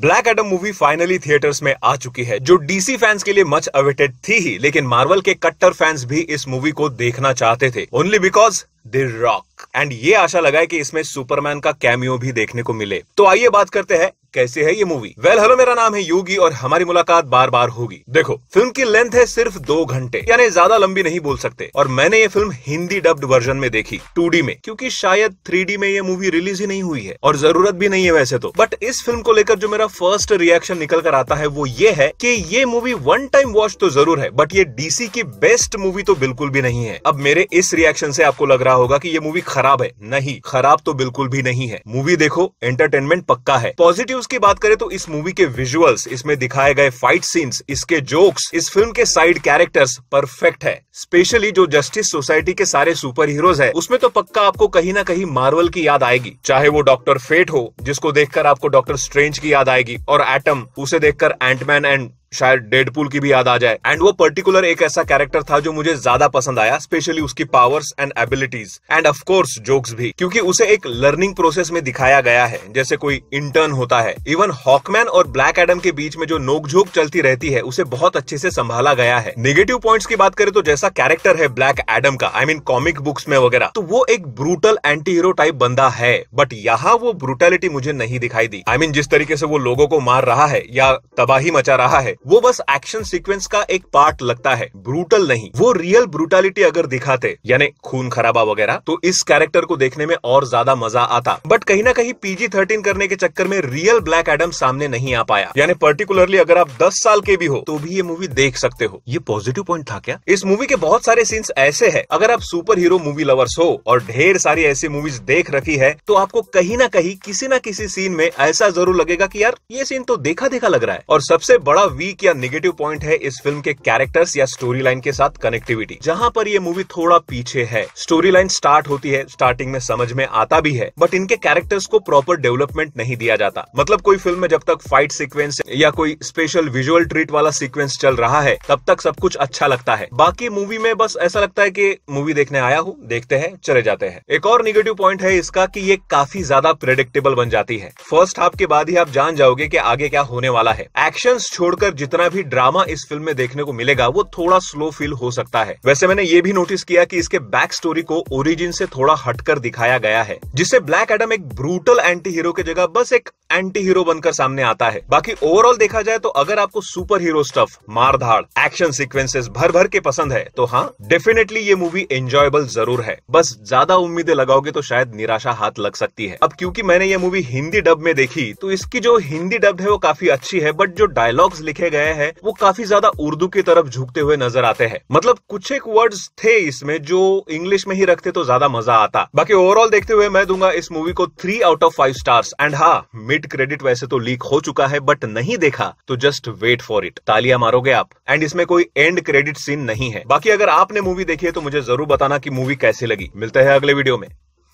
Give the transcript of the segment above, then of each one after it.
black Adam movie finally theatres में आ चुकी है जो डीसी फैंस के लिए मच अवेटेड थी ही लेकिन मार्वल के कट्टर फैंस भी इस मूवी को देखना चाहते थे only because the Rock and ये आशा लगाए कि इसमें सुपरमैन का कैमियो भी देखने को मिले तो आइए बात करते हैं कैसे है ये मूवी वेल हेलो मेरा नाम है योगी और हमारी मुलाकात बार बार होगी देखो फिल्म की लेंथ है सिर्फ दो घंटे यानी ज्यादा लंबी नहीं बोल सकते और मैंने ये फिल्म हिंदी डब्ड वर्जन में देखी टू में क्यूँकी शायद थ्री में ये मूवी रिलीज ही नहीं हुई है और जरूरत भी नहीं है वैसे तो बट इस फिल्म को लेकर जो मेरा फर्स्ट रिएक्शन निकल कर आता है वो ये है की ये मूवी वन टाइम वॉच तो जरूर है बट ये डीसी की बेस्ट मूवी तो बिल्कुल भी नहीं है अब मेरे इस रिएक्शन से आपको लग रहा होगा कि ये मूवी खराब है नहीं खराब तो बिल्कुल भी नहीं है मूवी देखो एंटरटेनमेंट पक्का है पॉजिटिव विजुअल्स की बात करें तो इस मूवी के विजुअल्स इसमें दिखाए गए फाइट सीन्स इसके जोक्स इस फिल्म के साइड कैरेक्टर्स परफेक्ट है स्पेशली जो जस्टिस सोसाइटी के सारे सुपर हीरोज है उसमें तो पक्का आपको कहीं ना कहीं मार्वल की याद आएगी चाहे वो डॉक्टर फेट हो जिसको देखकर आपको डॉक्टर स्ट्रेंज की याद आएगी और एटम उसे देखकर एंटमैन एंड शायद डेडपुल की भी याद आ जाए एंड वो पर्टिकुलर एक ऐसा कैरेक्टर था जो मुझे ज्यादा पसंद आया स्पेशली उसकी powers and abilities and of course jokes भी क्योंकि उसे एक लर्निंग प्रोसेस में दिखाया गया है जैसे कोई इंटर्न होता है इवन हॉकमैन और ब्लैक एडम के बीच में जो नोकझोंक चलती रहती है उसे बहुत अच्छे से संभाला गया है निगेटिव पॉइंट की बात करें तो जैसा कैरेक्टर है ब्लैक एडम का आई मीन कॉमिक बुक्स में वगैरह तो वो एक ब्रूटल एंटी हीरो टाइप बंदा है बट यहाँ वो ब्रूटेलिटी मुझे नहीं दिखाई दी आई I मीन mean, जिस तरीके से वो लोगों को मार रहा है या तबाही मचा रहा है वो बस एक्शन सीक्वेंस का एक पार्ट लगता है ब्रूटल नहीं वो रियल ब्रूटालिटी अगर दिखाते यानी खून खराबा वगैरह तो इस कैरेक्टर को देखने में और ज्यादा मजा आता बट कहीं ना कहीं पीजी थर्टीन करने के चक्कर में रियल ब्लैक एडम सामने नहीं आ पाया यानी पर्टिकुलरली अगर आप दस साल के भी हो तो भी ये मूवी देख सकते हो ये पॉजिटिव पॉइंट था क्या इस मूवी के बहुत सारे सीन्स ऐसे है अगर आप सुपर हीरो मूवी लवर्स हो और ढेर सारी ऐसी मूवीज देख रखी है तो आपको कहीं ना कहीं किसी ना किसी सीन में ऐसा जरूर लगेगा की यार ये सीन तो देखा देखा लग रहा है और सबसे बड़ा वी वीक या निगेटिव पॉइंट है इस फिल्म के कैरेक्टर्स या स्टोरी लाइन के साथ कनेक्टिविटी जहाँ पर ये मूवी थोड़ा पीछे है स्टोरी लाइन स्टार्ट होती है स्टार्टिंग में समझ में आता भी है बट इनके कैरेक्टर्स को प्रॉपर डेवलपमेंट नहीं दिया जाता मतलब कोई फिल्म में जब तक फाइट सिक्वेंस या कोई स्पेशल विजुअल ट्रीट वाला सीक्वेंस चल रहा है तब तक सब कुछ अच्छा लगता है बाकी मूवी में बस ऐसा लगता है की मूवी देखने आया हूँ देखते हैं चले जाते हैं एक और निगेटिव पॉइंट है इसका की ये काफी ज्यादा प्रेडिक्टेबल बन जाती है फर्स्ट हाफ के बाद ही आप जान जाओगे की आगे क्या होने वाला है एक्शन छोड़कर जितना भी ड्रामा इस फिल्म में देखने को मिलेगा वो थोड़ा स्लो फील हो सकता है वैसे मैंने ये भी नोटिस किया कि इसके बैक स्टोरी को ओरिजिन से थोड़ा हटकर दिखाया गया है जिससे ब्लैक एडम एक ब्रूटल एंटी हीरो की जगह बस एक एंटी हीरो बनकर सामने आता है बाकी ओवरऑल देखा जाए तो अगर आपको सुपर हीरो स्टफ मारधाड़ एक्शन सिक्वेंसेज भर भर के पसंद है तो हाँ डेफिनेटली ये मूवी एंजॉयबल जरूर है बस ज्यादा उम्मीदें लगाओगे तो शायद निराशा हाथ लग सकती है अब क्योंकि मैंने ये मूवी हिंदी डब में देखी तो इसकी जो हिंदी डब है वो काफी अच्छी है बट जो डायलॉग्स लिखे गए हैं वो काफी ज्यादा उर्दू की तरफ झुकते हुए नजर आते हैं मतलब कुछ एक वर्ड्स थे इसमें जो इंग्लिश में ही रखते तो ज्यादा मजा आता बाकी ओवरऑल देखते हुए मैं दूंगा इस मूवी को three out of five stars and हाँ मिड क्रेडिट क्रेडिट वैसे तो लीक हो चुका है बट नहीं देखा तो जस्ट वेट फॉर इट तालियां मारोगे आप एंड इसमें कोई एंड क्रेडिट सीन नहीं है बाकी अगर आपने मूवी देखी है तो मुझे जरूर बताना की मूवी कैसे लगी मिलते हैं अगले वीडियो में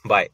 बाय